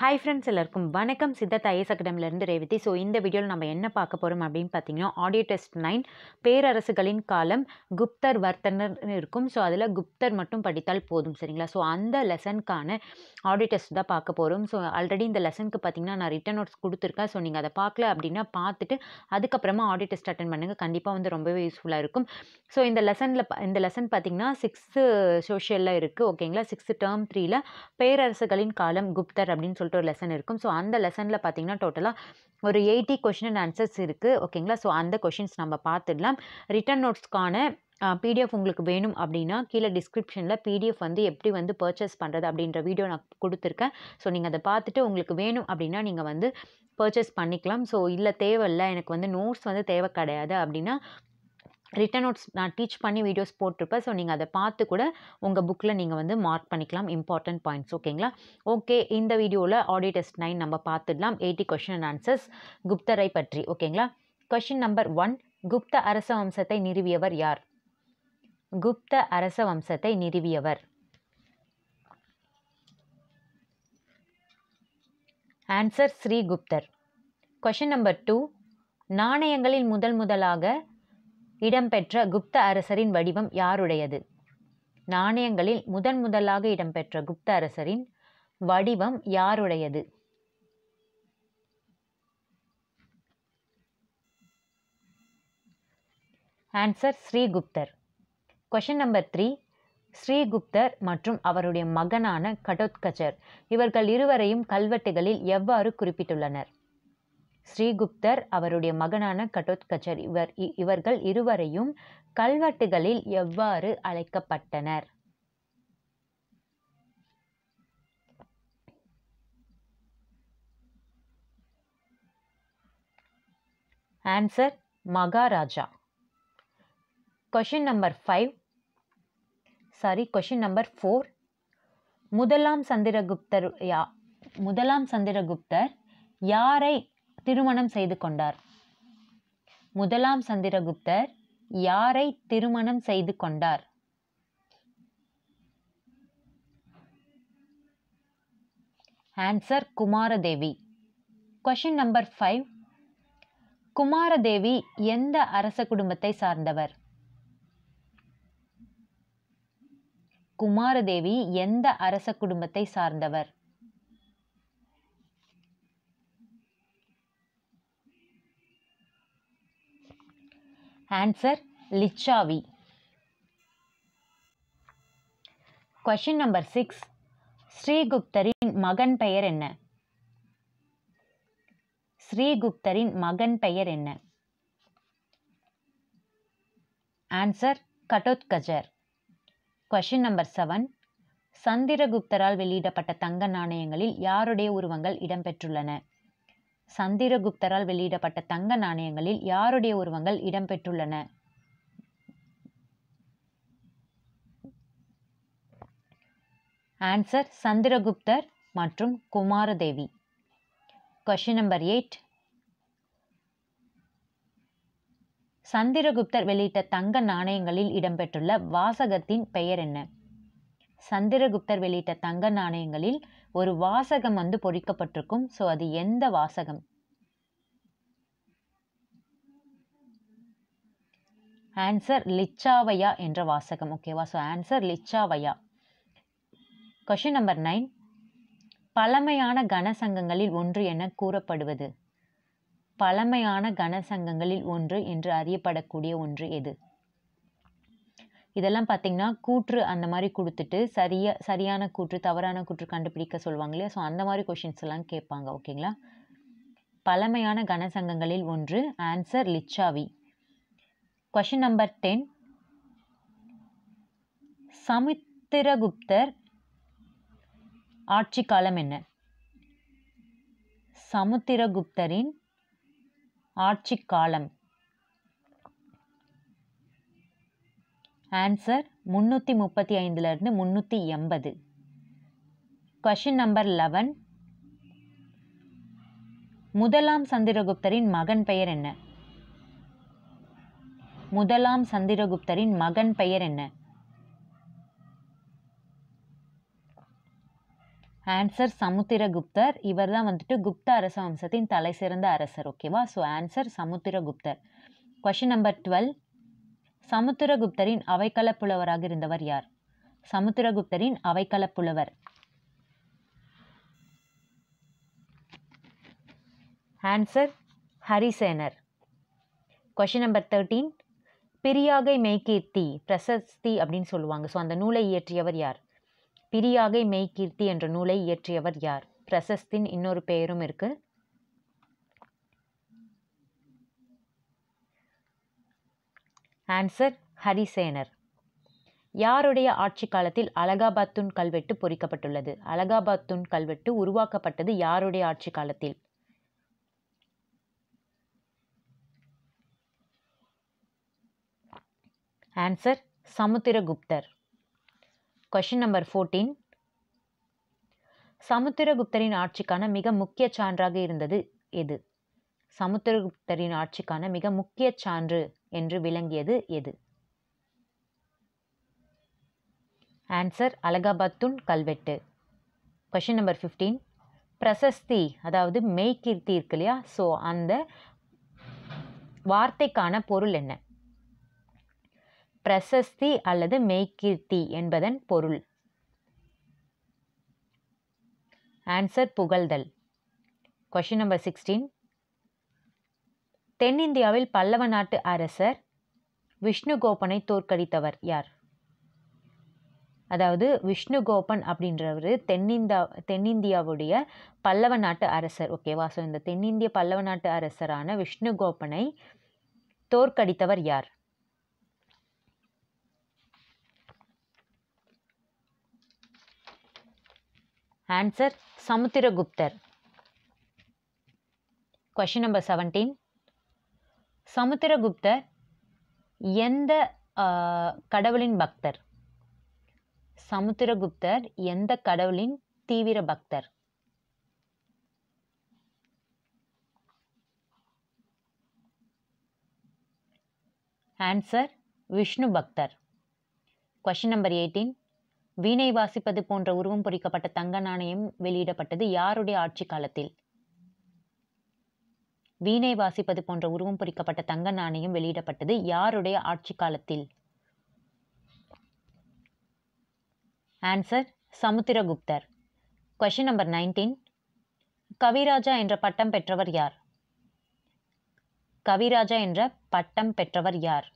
Hi friends எல்லாருக்கும் வணக்கம் Siddhath IAS அகடமிலிருந்து ரேவதி ஸோ இந்த வீடியோவில் நம்ம என்ன பார்க்க போகிறோம் அப்படின்னு பார்த்தீங்கன்னா ஆடியோ டெஸ்ட் நைன் பேரரசுகளின் காலம் குப்தர் வர்த்தனர்னு இருக்கும் ஸோ அதில் குப்தர் மட்டும் படித்தால் போதும் சரிங்களா ஸோ அந்த லெசனுக்கான ஆடியோ டெஸ்ட் தான் பார்க்க போகிறோம் ஸோ ஆல்ரெடி இந்த லெசனுக்கு பார்த்தீங்கன்னா நான் ரிட்டன் நோட்ஸ் கொடுத்துருக்கேன் ஸோ நீங்கள் அதை பார்க்கல அப்படின்னா பார்த்துட்டு அதுக்கப்புறமா ஆடியோ டெஸ்ட் அட்டன் பண்ணுங்கள் கண்டிப்பாக வந்து ரொம்பவே யூஸ்ஃபுல்லாக இருக்கும் ஸோ இந்த லெசனில் இந்த லெசன் பார்த்தீங்கன்னா சிக்ஸ்த்து சோஷியலில் இருக்குது ஓகேங்களா சிக்ஸ்த்து டேர்ம் த்ரீயில் பேரரசுகளின் காலம் குப்தர் அப்படின்னு சொல்லி சொல்லிட்டு ஒரு லெசன் இருக்கும் ஸோ அந்த லெசனில் பார்த்தீங்கன்னா டோட்டலாக ஒரு எயிட்டி கொஷின் ஆன்சர்ஸ் இருக்குது ஓகேங்களா ஸோ அந்த கொஷின்ஸ் நம்ம பார்த்துடலாம் ரிட்டன் நோட்ஸ்க்கான பிடிஎஃப் உங்களுக்கு வேணும் அப்படின்னா கீழே டிஸ்கிரிப்ஷனில் பிடிஎஃப் வந்து எப்படி வந்து பர்ச்சேஸ் பண்ணுறது அப்படின்ற வீடியோ நான் கொடுத்துருக்கேன் ஸோ நீங்கள் அதை பார்த்துட்டு உங்களுக்கு வேணும் அப்படின்னா நீங்கள் வந்து பர்ச்சேஸ் பண்ணிக்கலாம் ஸோ இல்லை தேவையில்ல எனக்கு வந்து நோட்ஸ் வந்து தேவை கிடையாது அப்படின்னா ரிட்டன் நோட்ஸ் நான் டீச் பண்ணி வீடியோஸ் போட்டிருப்பேன் ஸோ நீங்கள் அதை பார்த்து கூட உங்கள் புக்கில் நீங்கள் வந்து மார்க் பண்ணிக்கலாம் இம்பார்ட்டன்ட் பாயிண்ட்ஸ் ஓகேங்களா ஓகே இந்த வீடியோவில் ஆடியோ டெஸ்ட் நைன் நம்ம பார்த்துடலாம் எயிட்டி கொஷின் அண்ட் ஆன்சர்ஸ் குப்தரை பற்றி ஓகேங்களா கொஷின் நம்பர் ஒன் குப்த அரச வம்சத்தை நிறுவியவர் யார் குப்த அரச வம்சத்தை நிறுவியவர் ஆன்சர் ஸ்ரீகுப்தர் கொஷின் நம்பர் டூ நாணயங்களில் முதல் முதலாக இடம்பெற்ற குப்த அரசரின் வடிவம் யாருடையது நாணயங்களில் முதன் முதலாக இடம்பெற்ற குப்த அரசரின் வடிவம் யாருடையது ஆன்சர் ஸ்ரீகுப்தர் கொஷின் நம்பர் த்ரீ ஸ்ரீகுப்தர் மற்றும் அவருடைய மகனான கடோத்கச்சர் இவர்கள் இருவரையும் கல்வெட்டுகளில் எவ்வாறு குறிப்பிட்டுள்ளனர் ஸ்ரீகுப்தர் அவருடைய மகனான கட்டோத்கச்சர் இவர் இவர்கள் இருவரையும் கல்வெட்டுகளில் எவ்வாறு அழைக்கப்பட்டனர் answer Maharaja question number five sorry question number four முதலாம் சந்திரகுப்தர் யா முதலாம் சந்திரகுப்தர் யாரை திருமணம் செய்து கொண்டார் முதலாம் சந்திரகுப்தர் யாரை திருமணம் செய்து கொண்டார் answer Kumaradevi question number five Kumaradevi எந்த அரச குடும்பத்தை சார்ந்தவர் குமாரதேவி எந்த அரச குடும்பத்தை சார்ந்தவர் answer Lichchhavi question number six ஸ்ரீகுப்தரின் மகன் பெயர் என்ன ஸ்ரீகுப்தரின் மகன் பெயர் என்ன ஆன்சர் கட்டோத்கஜர் கொஷின் நம்பர் செவன் சந்திரகுப்தரால் வெளியிடப்பட்ட தங்க நாணயங்களில் யாருடைய உருவங்கள் இடம்பெற்றுள்ளன சந்திரகுப்தரால் வெளியிடப்பட்ட தங்க நாணயங்களில் யாருடைய உருவங்கள் இடம்பெற்றுள்ளன ஆன்சர் சந்திரகுப்தர் மற்றும் குமாரதேவி கொஷின் நம்பர் எயிட் சந்திரகுப்தர் வெளியிட்ட தங்க நாணயங்களில் இடம்பெற்றுள்ள வாசகத்தின் பெயர் என்ன சந்திரகுப்தர் வெளியிட்ட தங்க நாணயங்களில் ஒரு வாசகம் வந்து பொறிக்கப்பட்டிருக்கும் ஸோ அது எந்த வாசகம் ஆன்சர் லிச்சாவையா என்ற வாசகம் ஓகேவா ஸோ ஆன்சர் லிச்சாவையா கொஷின் நம்பர் நைன் பழமையான கனசங்கங்களில் ஒன்று என கூறப்படுவது பழமையான கனசங்கங்களில் ஒன்று என்று அறியப்படக்கூடிய ஒன்று எது இதெல்லாம் பார்த்தீங்கன்னா கூற்று அந்த மாதிரி கொடுத்துட்டு சரியா சரியான கூற்று தவறான கூற்று கண்டுபிடிக்க சொல்லுவாங்க இல்லையா ஸோ அந்த மாதிரி கொஷின்ஸ் எல்லாம் கேட்பாங்க ஓகேங்களா பழமையான கனசங்கங்களில் ஒன்று answer Lichchhavi question number ten சமுத்திரகுப்தர் ஆட்சி காலம் என்ன சமுத்திரகுப்தரின் ஆட்சி காலம் ஆன்சர் முந்நூற்றி முப்பத்தி ஐந்துலேருந்து முந்நூற்றி எண்பது கொஷின் நம்பர் லெவன் முதலாம் சந்திரகுப்தரின் மகன் பெயர் என்ன முதலாம் சந்திரகுப்தரின் மகன் பெயர் என்ன ஆன்சர் சமுத்திரகுப்தர் இவர் தான் வந்துட்டு குப்த அரச வம்சத்தின் தலை சிறந்த அரசர் ஓகேவா ஸோ ஆன்சர் சமுத்திரகுப்தர் கொஷின் நம்பர் டுவெல் சமுத்திரகுப்தரின் அவைக்கள புலவராக இருந்தவர் யார் சமுத்திரகுப்தரின் அவைக்கள புலவர் ஆன்சர் ஹரிசேனர் கொஷின் நம்பர் தேர்ட்டீன் பிரியாகை மெய்கீர்த்தி பிரசஸ்தி அப்படின்னு சொல்லுவாங்க ஸோ அந்த நூலை இயற்றியவர் யார் பிரியாகை மெய்கீர்த்தி என்ற நூலை இயற்றியவர் யார் பிரசஸ்தின் இன்னொரு பெயரும் இருக்குது ஆன்சர் ஹரிசேனர் யாருடைய ஆட்சி காலத்தில் அலகாபாத் துன் கல்வெட்டு பொறிக்கப்பட்டுள்ளது அலகாபாத் துன் கல்வெட்டு உருவாக்கப்பட்டது யாருடைய ஆட்சி காலத்தில் ஆன்சர் சமுத்திரகுப்தர் கொஷின் நம்பர் ஃபோர்டீன் சமுத்திரகுப்தரின் ஆட்சிக்கான மிக முக்கிய சான்றாக இருந்தது எது சமுத்திரகுப்தரின் ஆட்சிக்கான மிக முக்கிய சான்று என்று விளங்கியது எது ஆன்சர் அலகாபாத்துன் கல்வெட்டு கொஷின் நம்பர் ஃபிஃப்டீன் பிரசஸ்தி அதாவது மெய்கீர்த்தி இருக்கு இல்லையா ஸோ அந்த வார்த்தைக்கான பொருள் என்ன பிரசஸ்தி அல்லது மெய்கீர்த்தி என்பதன் பொருள் ஆன்சர் புகழ்தல் கொஷின் நம்பர் சிக்ஸ்டீன் தென்னிந்தியாவில் பல்லவ நாட்டு அரசர் விஷ்ணுகோபனை தோற்கடித்தவர் யார் அதாவது விஷ்ணுகோபன் அப்படின்றவர் தென்னிந்தா தென்னிந்தியாவுடைய பல்லவ நாட்டு அரசர் ஓகேவா ஸோ இந்த தென்னிந்திய பல்லவ நாட்டு அரசரான விஷ்ணுகோபனை தோற்கடித்தவர் யார் ஆன்சர் சமுத்திரகுப்தர் கொஷின் நம்பர் செவன்டீன் சமுத்திரகுப்தர் எந்த கடவுளின் பக்தர் சமுத்திரகுப்தர் எந்த கடவுளின் தீவிர பக்தர் ஆன்சர் விஷ்ணு பக்தர் கொஷின் நம்பர் எயிட்டீன் வீணை வாசிப்பது போன்ற உருவம் பொறிக்கப்பட்ட தங்க நாணயம் வெளியிடப்பட்டது யாருடைய ஆட்சி காலத்தில் வீணை வாசிப்பது போன்ற உருவம் பொறிக்கப்பட்ட தங்க நாணயம் வெளியிடப்பட்டது யாருடைய ஆட்சி காலத்தில் ஆன்சர் சமுத்திரகுப்தர் கொஷின் நம்பர் நைன்டீன் கவிராஜா என்ற பட்டம் பெற்றவர் யார் கவிராஜா என்ற பட்டம் பெற்றவர் யார்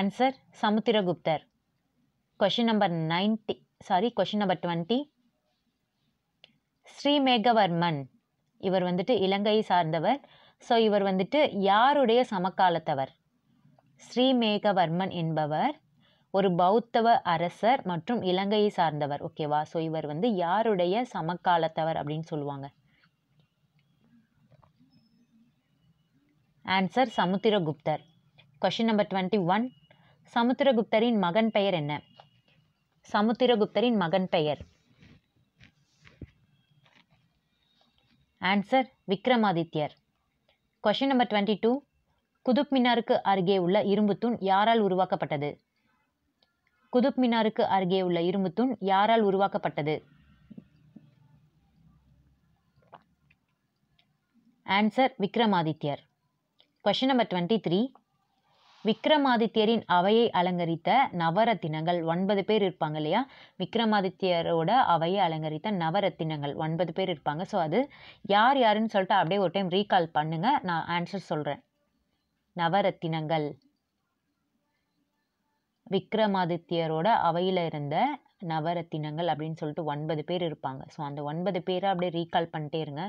ஆன்சர் சமுத்திரகுப்தர் question number ninety sorry question number twenty Sri Meghavarman இவர் வந்துட்டு இலங்கையை சார்ந்தவர் ஸோ இவர் வந்துட்டு யாருடைய சமகாலத்தவர் ஸ்ரீமேகவர்மன் என்பவர் ஒரு பௌத்தவ அரசர் மற்றும் இலங்கையை சார்ந்தவர் ஓகேவா ஸோ இவர் வந்து யாருடைய சமகாலத்தவர் அப்படின்னு சொல்லுவாங்க ஆன்சர் சமுத்திரகுப்தர் கொஷின் நம்பர் டுவெண்ட்டி ஒன் சமுத்திரகுப்தரின் மகன் பெயர் என்ன சமுத்திரகுப்தரின் மகன் பெயர் ஆன்சர் விக்ரமாதித்யர் question number twenty two Qutub மினாருக்கு அருகே உள்ள இரும்பு யாரால் உருவாக்கப்பட்டது குதுப் மினாருக்கு அருகே உள்ள இரும்பு யாரால் உருவாக்கப்பட்டது ஆன்சர் விக்ரமாதித்யர் கொஷின் நம்பர் டுவெண்ட்டி த்ரீ விக்ரமாதித்யரின் அவையை அலங்கரித்த நவரத்தினங்கள் ஒன்பது பேர் இருப்பாங்க இல்லையா விக்ரமாதித்யரோட அவையை அலங்கரித்த நவரத்தினங்கள் ஒன்பது பேர் இருப்பாங்க ஸோ அது யார் யாருன்னு சொல்லிட்டு அப்படியே ஒரு டைம் ரீகால் பண்ணுங்கள் நான் ஆன்சர் சொல்கிறேன் நவரத்தினங்கள் விக்ரமாதித்யரோட அவையில் இருந்த நவரத்தினங்கள் அப்படின்னு சொல்லிட்டு ஒன்பது பேர் இருப்பாங்க ஸோ அந்த ஒன்பது பேரை அப்படியே ரீகால் பண்ணிட்டே இருங்க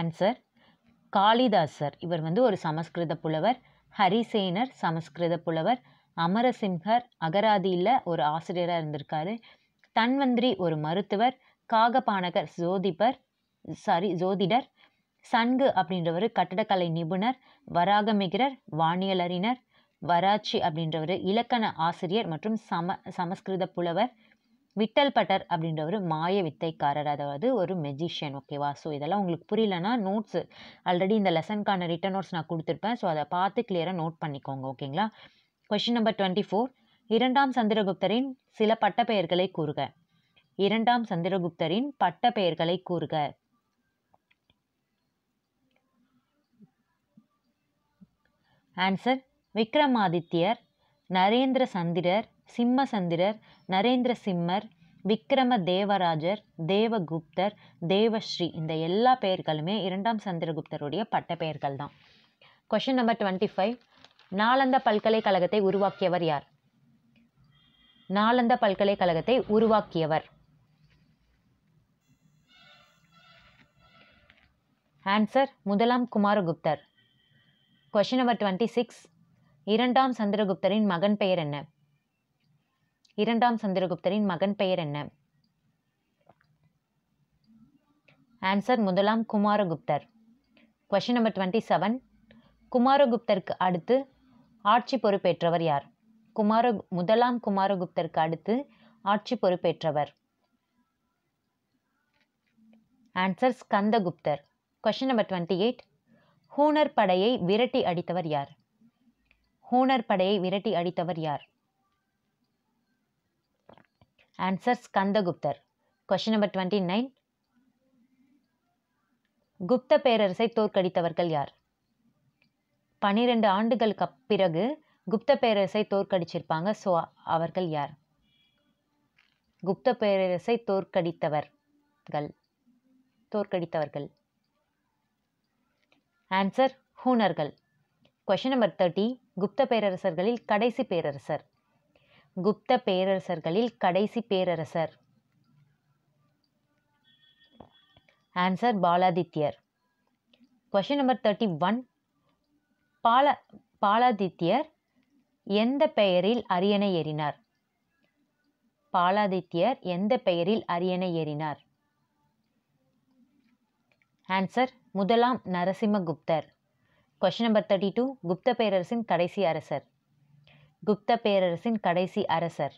ஆன்சர் காளிதாசர் இவர் வந்து ஒரு சமஸ்கிருத புலவர் ஹரிசேனர் சமஸ்கிருத புலவர் அமரசிம்ஹர் அகராதியில் ஒரு ஆசிரியராக இருந்திருக்காரு தன்வந்திரி ஒரு மருத்துவர் காகபானகர் ஜோதிபர் சாரி ஜோதிடர் சன்கு அப்படின்றவர் கட்டடக்கலை நிபுணர் வராகமிகிரர் வானியலறிஞர் வராட்சி அப்படின்றவர் இலக்கண ஆசிரியர் மற்றும் சம சமஸ்கிருத புலவர் விட்டல் பட்டர் அப்படின்ற ஒரு மாய வித்தைக்காரர் அதாவது ஒரு மெஜிஷியன் ஓகேவா ஸோ இதெல்லாம் உங்களுக்கு புரியலன்னா நோட்ஸு ஆல்ரெடி இந்த லெசனுக்கான ரிட்டன் நோட்ஸ் நான் கொடுத்துருப்பேன் ஸோ அதை பார்த்து கிளியராக நோட் பண்ணிக்கோங்க ஓகேங்களா கொஷின் நம்பர் டுவெண்ட்டி ஃபோர் இரண்டாம் சந்திரகுப்தரின் சில பட்டப்பெயர்களை கூறுக இரண்டாம் சந்திரகுப்தரின் பட்டப்பெயர்களை கூறுக ஆன்சர் விக்ரமாதித்யர் நரேந்திர சந்திரர் சிம்மசந்திரர் நரேந்திர சிம்மர் விக்ரம தேவராஜர் தேவகுப்தர் தேவஸ்ரீ இந்த எல்லா பெயர்களுமே இரண்டாம் சந்திரகுப்தருடைய பட்ட பெயர்கள் தான் question number twenty five Nalanda பல்கலைக்கழகத்தை உருவாக்கியவர் யார் நாளந்த பல்கலைக்கழகத்தை உருவாக்கியவர் ஆன்சர் முதலாம் குமாரகுப்தர் கொஷின் நம்பர் டுவெண்ட்டி சிக்ஸ் இரண்டாம் சந்திரகுப்தரின் மகன் பெயர் என்ன இரண்டாம் சந்திரகுப்தரின் மகன் பெயர் என்ன ஆன்சர் முதலாம் குமாரகுப்தர் கொஷின் நம்பர் டுவெண்ட்டி செவன் குமாரகுப்தருக்கு அடுத்து ஆட்சி பொறுப்பேற்றவர் யார் குமார முதலாம் குமாரகுப்தருக்கு அடுத்து ஆட்சி பொறுப்பேற்றவர் ஆன்சர் ஸ்கந்தகுப்தர் கொஷின் நம்பர் டுவெண்ட்டி எயிட் ஹூனர் படையை விரட்டி அடித்தவர் யார் ஹூனர் படையை விரட்டி அடித்தவர் யார் ஆன்சர் ஸ்கந்தகுப்தர் question number twenty nine Gupta பேரரசை தோற்கடித்தவர்கள் யார் பனிரெண்டு ஆண்டுகளுக்கு பிறகு குப்த பேரரசை தோற்கடிச்சிருப்பாங்க ஸோ அவர்கள் யார் குப்த பேரரசை தோற்கடித்தவர்கள் தோற்கடித்தவர்கள் ஆன்சர் ஹூனர்கள் கொஷின் நம்பர் தேர்ட்டி குப்த பேரரசர்களில் கடைசி பேரரசர் குப்த பேரரசர்களில் கடைசி பேரரசர் ஆன்சர் பாலாதித்யர் கொஷின் நம்பர் தேர்ட்டி ஒன் பால பாலாதித்யர் எந்த பெயரில் அரியணை ஏறினார் பாலாதித்யர் எந்த பெயரில் அரியணை ஏறினார் ஆன்சர் முதலாம் நரசிம்ம குப்தர் question number thirty two Gupta பேரரசின் கடைசி அரசர் குப்த பேரரசின் கடைசி அரசர்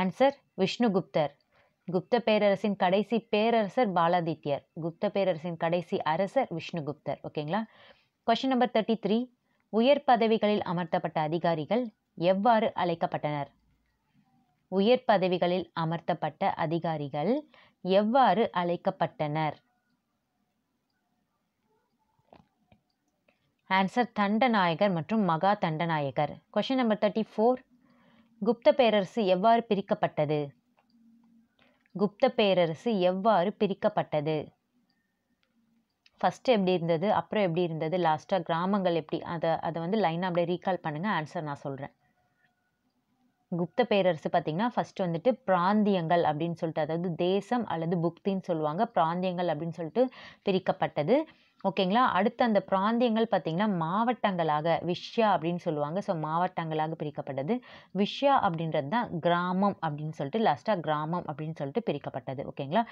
ஆன்சர் விஷ்ணுகுப்தர் குப்த பேரரசின் கடைசி பேரரசர் பாலாதித்யர் குப்த பேரரசின் கடைசி அரசர் விஷ்ணுகுப்தர் ஓகேங்களா கொஸ்டின் நம்பர் தேர்ட்டி த்ரீ உயர் பதவிகளில் அமர்த்தப்பட்ட அதிகாரிகள் எவ்வாறு அழைக்கப்பட்டனர் உயர் பதவிகளில் அமர்த்தப்பட்ட அதிகாரிகள் எவ்வாறு அழைக்கப்பட்டனர் ஆன்சர் தண்டநாயகர் மற்றும் மகா தண்டநாயகர் question number thirty four Gupta பேரரசு எவ்வாறு பிரிக்கப்பட்டது குப்த பேரரசு எவ்வாறு பிரிக்கப்பட்டது ஃபஸ்ட்டு எப்படி இருந்தது அப்புறம் எப்படி இருந்தது லாஸ்ட்டாக கிராமங்கள் எப்படி அதை அதை வந்து லைனாக அப்படியே ரீகால் பண்ணுங்கள் ஆன்சர் நான் சொல்கிறேன் குப்த பேரரசு பார்த்திங்கன்னா ஃபஸ்ட்டு வந்துட்டு பிராந்தியங்கள் அப்படின்னு சொல்லிட்டு அதாவது தேசம் அல்லது புக்தின்னு சொல்லுவாங்க பிராந்தியங்கள் அப்படின்னு சொல்லிட்டு பிரிக்கப்பட்டது ஓகேங்களா அடுத்த அந்த பிராந்தியங்கள் பார்த்திங்கன்னா மாவட்டங்களாக விஷ்யா அப்படின்னு சொல்லுவாங்க ஸோ மாவட்டங்களாக பிரிக்கப்பட்டது விஷ்யா அப்படின்றது தான் கிராமம் அப்படின்னு சொல்லிட்டு லாஸ்ட்டாக கிராமம் அப்படின்னு சொல்லிட்டு பிரிக்கப்பட்டது ஓகேங்களா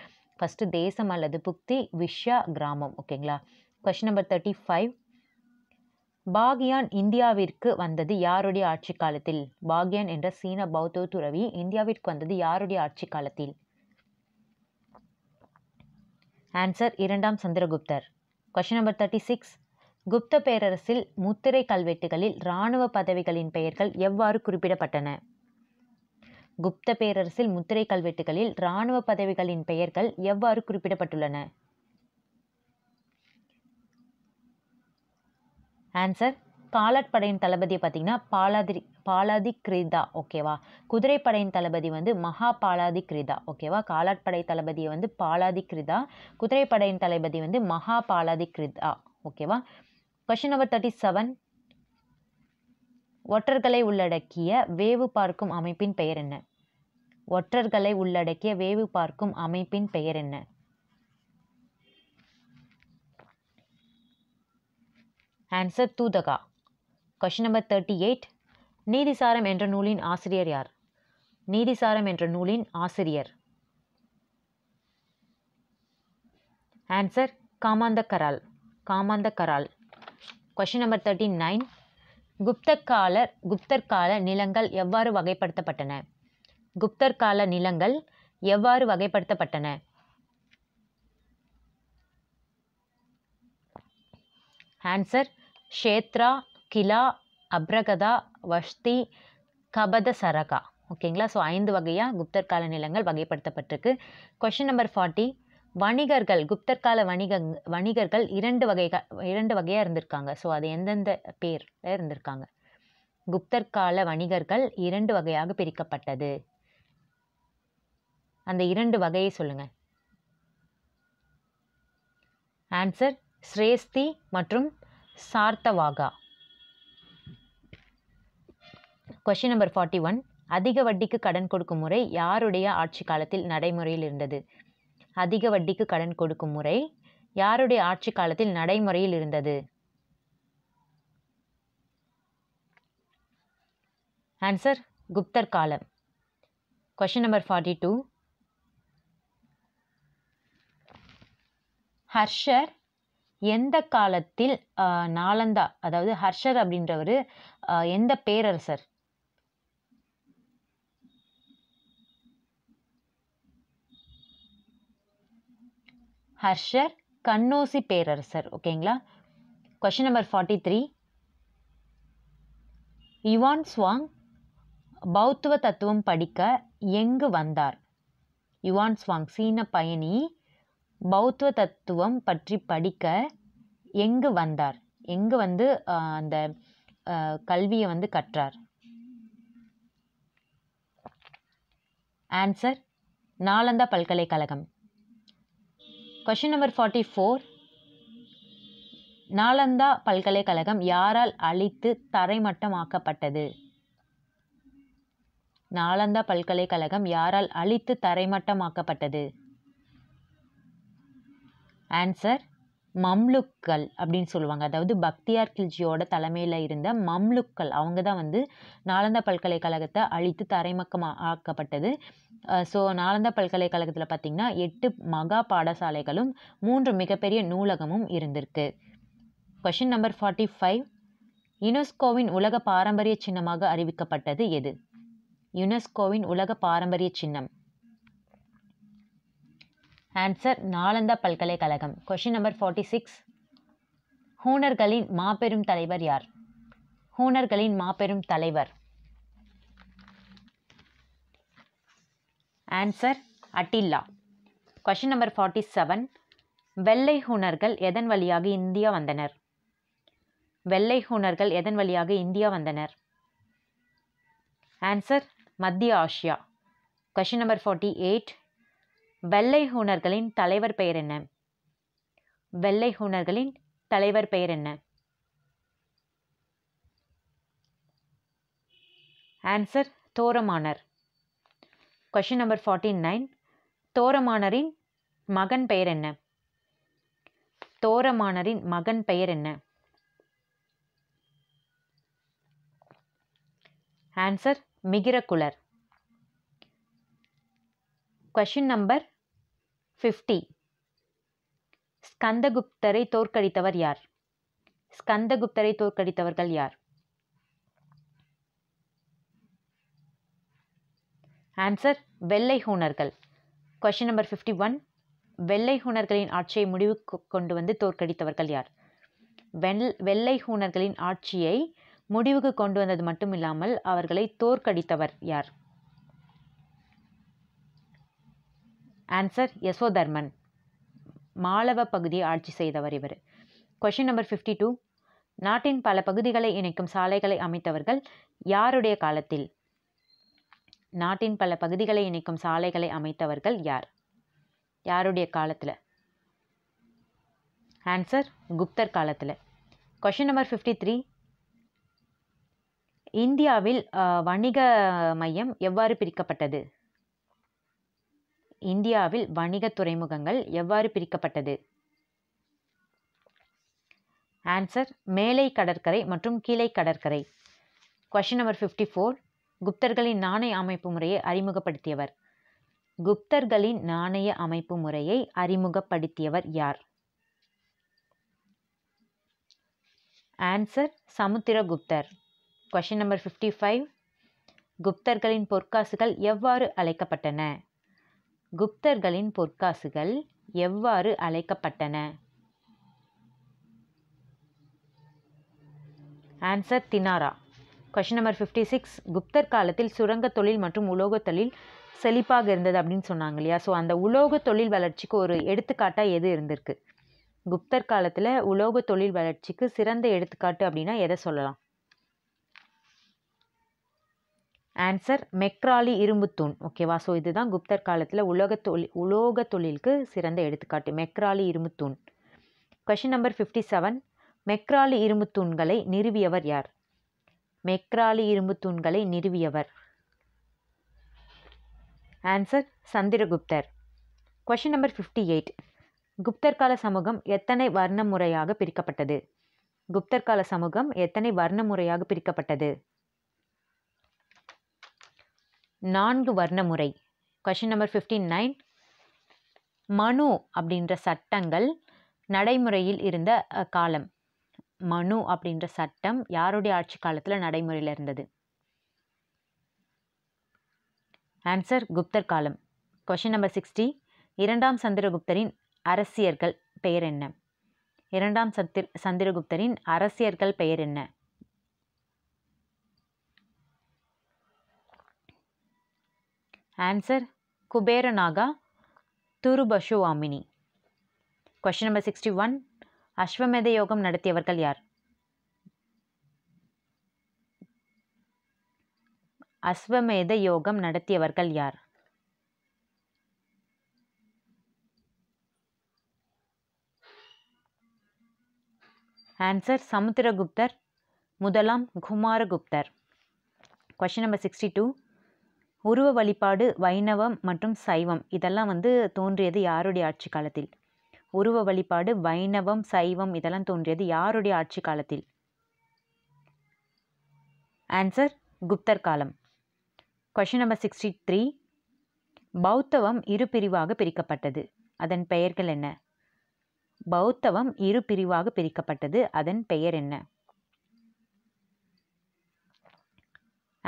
ஃபஸ்ட்டு தேசம் அல்லது புக்தி விஷ்யா கிராமம் ஓகேங்களா question number thirty five Fahien இந்தியாவிற்கு வந்தது யாருடைய ஆட்சி காலத்தில் பாகியான் என்ற சீன பௌத்த துறவி இந்தியாவிற்கு வந்தது யாருடைய ஆட்சி காலத்தில் ஆன்சர் இரண்டாம் சந்திரகுப்தர் question number thirty six Gupta பேரரசில் முத்திரை கல்வெட்டுகளில் இராணுவ பதவிகளின் பெயர்கள் எவ்வாறு குறிப்பிடப்பட்டன குப்த பேரரசில் முத்திரை கல்வெட்டுகளில் இராணுவ பதவிகளின் பெயர்கள் எவ்வாறு குறிப்பிடப்பட்டுள்ளன ஆன்சர் காலாட்படையின் தளபதி பார்த்தீங்கன்னா பாலாதிரி பாலாதி கிரிதா ஓகேவா குதிரைப்படையின் தளபதி வந்து மகா பாலாதி கிரிதா ஓகேவா காலாட்படை தளபதியை வந்து பாலாதி கிரிதா குதிரைப்படையின் தளபதி வந்து மகா பாலாதி கிரிதா ஓகேவா கொஷின் நம்பர் தேர்ட்டி செவன் ஒற்றர்களை உள்ளடக்கிய வேவு பார்க்கும் அமைப்பின் பெயர் என்ன ஒற்றர்களை உள்ளடக்கிய வேவு பார்க்கும் அமைப்பின் பெயர் என்ன answer Dutaka question number thirty eight நீதிசாரம் என்ற நூலின் ஆசிரியர் யார் நீதிசாரம் என்ற நூலின் ஆசிரியர் ஆன்சர் காமாந்த கரால் காமாந்த கரால் கொஷின் நம்பர் தேர்ட்டி நைன் குப்தர் காலர் குப்தர் கால நிலங்கள் எவ்வாறு வகைப்படுத்தப்பட்டன குப்தர் கால நிலங்கள் எவ்வாறு வகைப்படுத்தப்பட்டன ஆன்சர் ஷேத்ரா கிலா அப்ரகதா வஷ்தி கபத சரகா ஓகேங்களா ஸோ ஐந்து வகையாக குப்தர் கால நிலங்கள் வகைப்படுத்தப்பட்டிருக்கு கொஷின் நம்பர் ஃபார்ட்டி வணிகர்கள் குப்தர் கால வணிக வணிகர்கள் இரண்டு வகைகள் இரண்டு வகையாக இருந்திருக்காங்க ஸோ அது எந்தெந்த பேரில் இருந்திருக்காங்க குப்தர் கால வணிகர்கள் இரண்டு வகையாக பிரிக்கப்பட்டது அந்த இரண்டு வகையை சொல்லுங்கள் ஆன்சர் ஸ்ரேஸ்தி மற்றும் சார்த்தவாகா கொஷின் நம்பர் ஃபார்ட்டி ஒன் அதிக வட்டிக்கு கடன் கொடுக்கும் முறை யாருடைய ஆட்சி காலத்தில் நடைமுறையில் இருந்தது அதிக வட்டிக்கு கடன் கொடுக்கும் முறை யாருடைய ஆட்சி காலத்தில் நடைமுறையில் இருந்தது ஆன்சர் குப்தர் காலம் கொஷின் நம்பர் ஃபார்ட்டி டூ ஹர்ஷர் எந்த காலத்தில் நாலந்தா அதாவது ஹர்ஷர் அப்படின்றவர் எந்த பேரரசர் ஹர்ஷர் கண்ணோசி பேரரசர் ஓகேங்களா question number forty three Yuan Chwang பௌத்துவ தத்துவம் படிக்க எங்கு வந்தார் யுவான் ஸ்வாங் சீன பயணி பௌத்துவ தத்துவம் பற்றி படிக்க எங்கு வந்தார் எங்கு வந்து அந்த கல்வியை வந்து கற்றார் ஆன்சர் நாலந்தா பல்கலைக்கழகம் question number forty four Nalanda பல்கலைக்கழகம் யாரால் அழித்து தரைமட்டமாக்கப்பட்டது நாலந்தா பல்கலைக்கழகம் யாரால் அழித்து தரைமட்டமாக்கப்பட்டது ஆன்சர் மம்லுக்கள் அப்படின்னு சொல்லுவாங்க அதாவது பக்தியார் கில்ஜியோட தலைமையில் இருந்த மம்லுக்கள் அவங்க தான் வந்து நாலந்தா பல்கலைக்கழகத்தை அழித்து தரைமக்கமாக ஆக்கப்பட்டது ஸோ நாலந்தா பல்கலைக்கழகத்தில் பார்த்திங்கன்னா எட்டு மகா பாடசாலைகளும் மூன்று மிகப்பெரிய நூலகமும் இருந்திருக்கு கொஷின் நம்பர் ஃபார்ட்டி ஃபைவ் யுனெஸ்கோவின் உலக பாரம்பரிய சின்னமாக அறிவிக்கப்பட்டது எது யுனெஸ்கோவின் உலக பாரம்பரிய சின்னம் ஆன்சர் நாலந்தா பல்கலைக்கழகம் கொஷின் நம்பர் ஃபார்ட்டி சிக்ஸ் ஹூனர்களின் மாபெரும் தலைவர் யார் ஹூனர்களின் மாபெரும் தலைவர் answer Attila question number forty seven வெள்ளை ஹூனர்கள் எதன் வழியாக இந்தியா வந்தனர் வெள்ளை ஹூனர்கள் எதன் வழியாக இந்தியா வந்தனர் ஆன்சர் மத்திய ஆசியா கொஷின் நம்பர் ஃபார்ட்டி எயிட் வெள்ளை ஹூணர்களின் தலைவர் பெயர் என்ன வெள்ளை ஹூணர்களின் தலைவர் பெயர் என்ன ஆன்சர் தோரமானர் கொஷின் நம்பர் ஃபார்ட்டி நைன் தோரமானரின் மகன் பெயர் என்ன தோரமானரின் மகன் பெயர் என்ன ஆன்சர் மிகிரகுலர் கொஷின் நம்பர் ஃபிஃப்டி ஸ்கந்தகுப்தரை தோற்கடித்தவர் யார் ஸ்கந்தகுப்தரை தோற்கடித்தவர்கள் யார் ஆன்சர் வெள்ளை ஹூணர்கள் கொஷின் நம்பர் ஃபிஃப்டி ஒன் வெள்ளை ஹூனர்களின் ஆட்சியை முடிவுக்கு கொண்டு வந்து தோற்கடித்தவர்கள் யார் வெள் வெள்ளை ஹூணர்களின் ஆட்சியை முடிவுக்கு கொண்டு வந்தது மட்டும் இல்லாமல் அவர்களை தோற்கடித்தவர் யார் ஆன்சர் யசோதர்மன் மாலவ பகுதியை ஆட்சி செய்தவர் இவர் கொஷின் நம்பர் ஃபிஃப்டி டூ நாட்டின் பல பகுதிகளை இணைக்கும் சாலைகளை அமைத்தவர்கள் யாருடைய காலத்தில் நாட்டின் பல பகுதிகளை இணைக்கும் சாலைகளை அமைத்தவர்கள் யார் யாருடைய காலத்தில் ஆன்சர் குப்தர் காலத்தில் கொஷின் நம்பர் ஃபிஃப்டி த்ரீ இந்தியாவில் வணிக மையம் எவ்வாறு பிரிக்கப்பட்டது இந்தியாவில் வணிகத் துறைமுகங்கள் எவ்வாறு பிரிக்கப்பட்டது ஆன்சர் மேலை கடற்கரை மற்றும் கீழே கடற்கரை கொஷின் நம்பர் ஃபிஃப்டி ஃபோர் குப்தர்களின் நாணய அமைப்பு முறையை அறிமுகப்படுத்தியவர் குப்தர்களின் நாணய அமைப்பு முறையை அறிமுகப்படுத்தியவர் யார் ஆன்சர் சமுத்திரகுப்தர் கொஷின் நம்பர் ஃபிஃப்டி ஃபைவ் குப்தர்களின் பொற்காசுகள் எவ்வாறு அழைக்கப்பட்டன குப்தர்களின் பொற்காசுகள் எவ்வாறு அழைக்கப்பட்டன answer dinara question number fifty six குப்தர் காலத்தில் சுரங்க தொழில் மற்றும் உலோக தொழில் செழிப்பாக இருந்தது அப்படின்னு சொன்னாங்க இல்லையா ஸோ அந்த உலோக தொழில் வளர்ச்சிக்கு ஒரு எடுத்துக்காட்டாக எது இருந்திருக்கு குப்தர் காலத்தில் உலோக தொழில் வளர்ச்சிக்கு சிறந்த எடுத்துக்காட்டு அப்படின்னா எதை சொல்லலாம் ஆன்சர் மெக்ராலி இரும்புத்தூண் ஓகேவா ஸோ இதுதான் குப்தர் காலத்தில் உலக தொழில் உலோக தொழிலுக்கு சிறந்த எடுத்துக்காட்டு மெக்ராலி இரும்புத்தூண் question number fifty seven Mehrauli இரும்புத்தூண்களை நிறுவியவர் யார் மெக்ராலி இரும்பு தூண்களை நிறுவியவர் ஆன்சர் சந்திரகுப்தர் கொஷின் நம்பர் ஃபிஃப்டி எயிட் குப்தர் கால சமூகம் எத்தனை வர்ண முறையாக பிரிக்கப்பட்டது குப்தர் கால சமூகம் எத்தனை வர்ண முறையாக பிரிக்கப்பட்டது நான்கு வர்ண முறை கொஷின் நம்பர் ஃபிஃப்டின் நைன் மனு அப்படின்ற சட்டங்கள் நடைமுறையில் இருந்த காலம் மனு அப்படின்ற சட்டம் யாருடைய ஆட்சி காலத்தில் நடைமுறையில் இருந்தது ஆன்சர் குப்தர் காலம் கொஷின் நம்பர் சிக்ஸ்டி இரண்டாம் சந்திரகுப்தரின் அரசியர்கள் பெயர் என்ன இரண்டாம் சந்திர சந்திரகுப்தரின் அரசியர்கள் பெயர் என்ன answer Kuberanaga Dhruvaswamini question number sixty one Ashwamedha யோகம் நடத்தியவர்கள் யார் அஸ்வமேத யோகம் நடத்தியவர்கள் யார் ஆன்சர் சமுத்திரகுப்தர் முதலாம் குமாரகுப்தர் கொஸ்டின் நம்பர் சிக்ஸ்டி டூ உருவ வழிபாடு வைணவம் மற்றும் சைவம் இதெல்லாம் வந்து தோன்றியது யாருடைய ஆட்சி காலத்தில் உருவ வழிபாடு வைணவம் சைவம் இதெல்லாம் தோன்றியது யாருடைய ஆட்சி காலத்தில் ஆன்சர் குப்தர் காலம் கொஷின் நம்பர் சிக்ஸ்டி த்ரீ பௌத்தவம் இரு பிரிவாக பிரிக்கப்பட்டது அதன் பெயர்கள் என்ன பௌத்தவம் இரு பிரிவாக பிரிக்கப்பட்டது அதன் பெயர் என்ன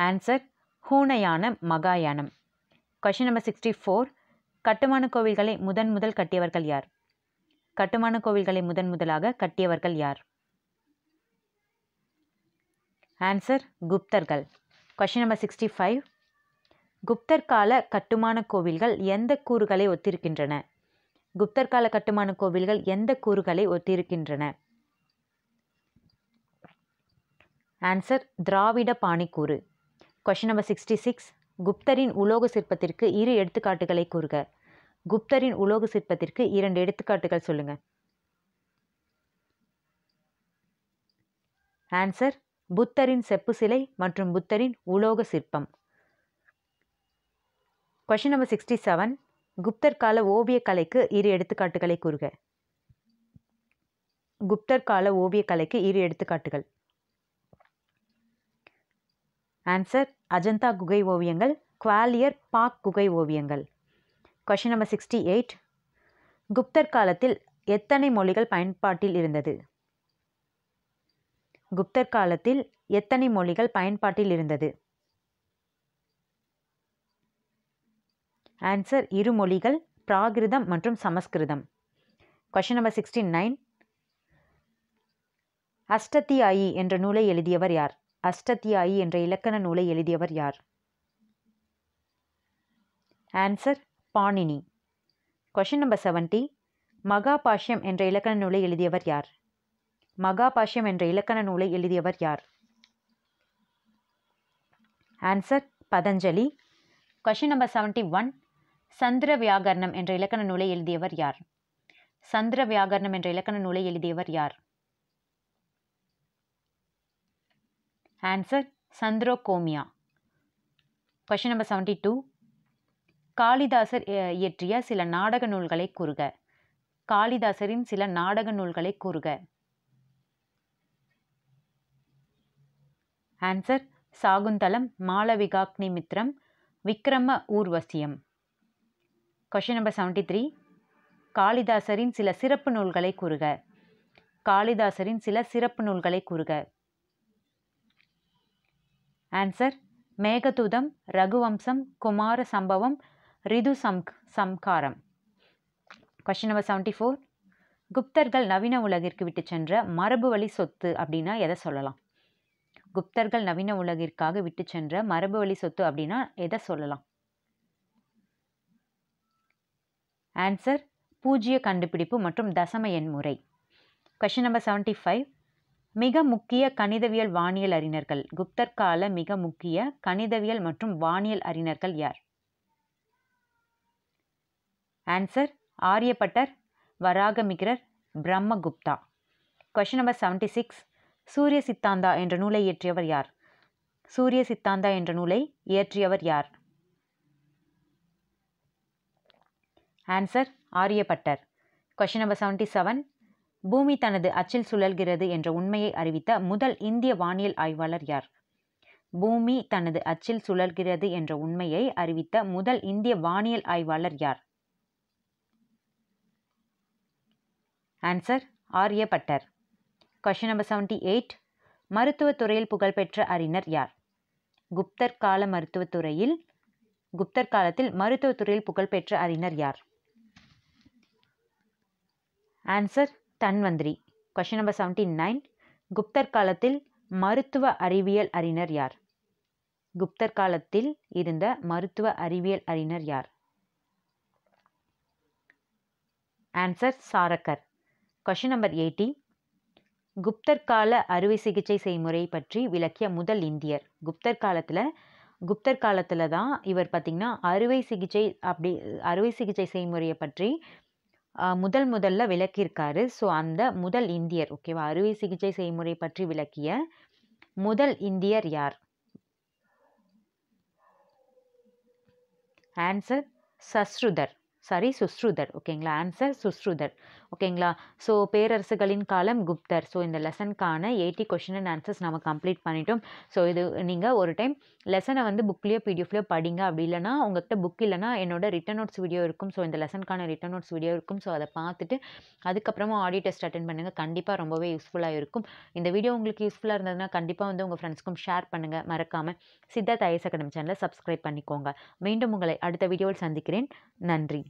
ஆன்சர் ஹூனயானம் மகாயானம் கொஷின் நம்பர் சிக்ஸ்டி ஃபோர் கட்டுமான கோவில்களை முதன் முதல் கட்டியவர்கள் யார் கட்டுமான கோவில்களை முதன் முதலாக கட்டியவர்கள் யார் ஆன்சர் குப்தர்கள் கொஷின் நம்பர் சிக்ஸ்டி ஃபைவ் குப்தர் கால கட்டுமான கோவில்கள் எந்த கூறுகளை ஒத்திருக்கின்றன குப்தர் கால கட்டுமான கோவில்கள் எந்த கூறுகளை ஒத்திருக்கின்றன ஆன்சர் திராவிட பாணிக்கூறு கொஷின் நம்பர் சிக்ஸ்டி சிக்ஸ் குப்தரின் உலோக சிற்பத்திற்கு இரு எடுத்துக்காட்டுகளை கூறுக குப்தரின் உலோக சிற்பத்திற்கு இரண்டு எடுத்துக்காட்டுகள் சொல்லுங்கள் ஆன்சர் புத்தரின் செப்பு சிலை மற்றும் புத்தரின் உலோக சிற்பம் கொஷின் நம்பர் சிக்ஸ்டி செவன் குப்தர் கால ஓவியக்கலைக்கு இரு எடுத்துக்காட்டுகளை கூறுக குப்தர் கால ஓவியக்கலைக்கு இரு எடுத்துக்காட்டுகள் ஆன்சர் அஜந்தா குகை ஓவியங்கள் குவாலியர் பாக் குகை ஓவியங்கள் கொஷின் நம்பர் சிக்ஸ்டி எயிட் குப்தர் காலத்தில் எத்தனை மொழிகள் பயன்பாட்டில் இருந்தது குப்தர் காலத்தில் எத்தனை மொழிகள் பயன்பாட்டில் இருந்தது ஆன்சர் இரு மொழிகள் பிராகிருதம் மற்றும் சமஸ்கிருதம் question number sixty nine Ashtadhyayi என்ற நூலை எழுதியவர் யார் அஷ்டத்தியாயி என்ற இலக்கண நூலை எழுதியவர் யார் answer Panini question number seventy மகாபாஷ்யம் என்ற இலக்கண நூலை எழுதியவர் யார் மகாபாஷ்யம் என்ற இலக்கண நூலை எழுதியவர் யார் answer Patanjali question number seventy one Chandra வியாகரணம் என்ற இலக்கண நூலை எழுதியவர் யார் சந்திர வியாகரணம் என்ற இலக்கண நூலை எழுதியவர் யார் Answer Sandrocomia. Question number seventy two காளிதாசர் இயற்றிய சில நாடக நூல்களை கூறுக காளிதாசரின் சில நாடக நூல்களை கூறுக answer Shakuntalam Malavikagnimitram Vikramorvashiyam question number seventy three காளிதாசரின் சில சிறப்பு நூல்களை கூறுக காளிதாசரின் சில சிறப்பு நூல்களை கூறுக answer Meghadutam Raghuvamsham Kumarasambhavam Ritusamharam question number seventy four குப்தர்கள் நவீன உலகிற்கு விட்டு சென்ற மரபு வழி சொத்து அப்படின்னா எதை சொல்லலாம் குப்தர்கள் நவீன உலகிற்காக விட்டு சென்ற மரபு வழி சொத்து அப்படின்னா எதை சொல்லலாம் ஆன்சர் பூஜ்ய கண்டுபிடிப்பு மற்றும் தசம எண் முறை கொஷின் நம்பர் செவன்டி ஃபைவ் மிக முக்கிய கணிதவியல் வானியல் அறிஞர்கள் குப்தர் கால மிக முக்கிய கணிதவியல் மற்றும் வானியல் அறிஞர்கள் யார் ஆன்சர் ஆரியப்பட்டர் வராகமிகிரர் Brahmagupta question number seventy six Surya Siddhanta என்ற நூலை இயற்றியவர் யார் சூரிய சித்தாந்தா என்ற நூலை இயற்றியவர் யார் ஆன்சர் ஆரியப்பட்டர் கொஷின் நம்பர் செவன்டி செவன் பூமி தனது அச்சில் சுழல்கிறது என்ற உண்மையை அறிவித்த முதல் இந்திய வானியல் ஆய்வாளர் யார் பூமி தனது அச்சில் சுழல்கிறது என்ற உண்மையை அறிவித்த முதல் இந்திய வானியல் ஆய்வாளர் யார் ஆன்சர் ஆர்ய பட்டர் கொஷின் நம்பர் செவன்டி எயிட் மருத்துவத்துறையில் புகழ்பெற்ற அறிஞர் யார் குப்தர் கால மருத்துவத்துறையில் குப்தர் காலத்தில் மருத்துவத்துறையில் புகழ்பெற்ற அறிஞர் யார் answer Dhanvantari question number seventeen nine குப்தர் காலத்தில் மருத்துவ அறிவியல் அறிஞர் யார் குப்தர் காலத்தில் இருந்த மருத்துவ அறிவியல் அறிஞர் யார் ஆன்சர் சாரக்கர் கொஷின் நம்பர் எயிட்டி குப்தர் கால அறுவை சிகிச்சை செய்முறை பற்றி விளக்கிய முதல் இந்தியர் குப்தர் காலத்தில் குப்தர் காலத்தில் தான் இவர் பார்த்திங்கன்னா அறுவை சிகிச்சை அப்படி அறுவை சிகிச்சை செய்முறையை பற்றி முதல் முதல்ல விளக்கியிருக்காரு ஸோ அந்த முதல் இந்தியர் ஓகேவா அறுவை சிகிச்சை செய்முறை பற்றி விளக்கிய முதல் இந்தியர் யார் ஆன்சர் சஸ்ருதர் சாரி சுஸ்ருதர் ஓகேங்களா ஆன்சர் சுஸ்ருதர் ஓகேங்களா ஸோ பேரரசுகளின் காலம் குப்தர் ஸோ இந்த லெசனுக்கான எயிட்டி கொஷின் அண்ட் ஆன்சர்ஸ் நம்ம கம்ப்ளீட் பண்ணிட்டோம் ஸோ இது நீங்கள் ஒரு டைம் லெசனை வந்து புக்லேயோ பிடிஎஃப்லையோ படிங்க அப்படி இல்லைனா உங்கள்கிட்ட புக் இல்லைனா என்னோட ரிட்டன் நோட்ஸ் வீடியோ இருக்கும் ஸோ இந்த லெசனுக்கான ரிட்டன் நோட்ஸ் வீடியோ இருக்கும் ஸோ அதை பார்த்துட்டு அதுக்கப்புறமா ஆடியோ டெஸ்ட் அட்டன் பண்ணுங்கள் கண்டிப்பாக ரொம்பவே யூஸ்ஃபுல்லாக இருக்கும் இந்த வீடியோ உங்களுக்கு யூஸ்ஃபுல்லாக இருந்ததுன்னா கண்டிப்பாக வந்து உங்கள் ஃப்ரெண்ட்ஸ்க்கும் ஷேர் பண்ணுங்கள் மறக்காமல் சித்தா ஐஎஸ் அகாடமி சேனலை சப்ஸ்கிரைப் பண்ணிக்கோங்க மீண்டும் உங்களை அடுத்த வீடியோவில் சந்திக்கிறேன் நன்றி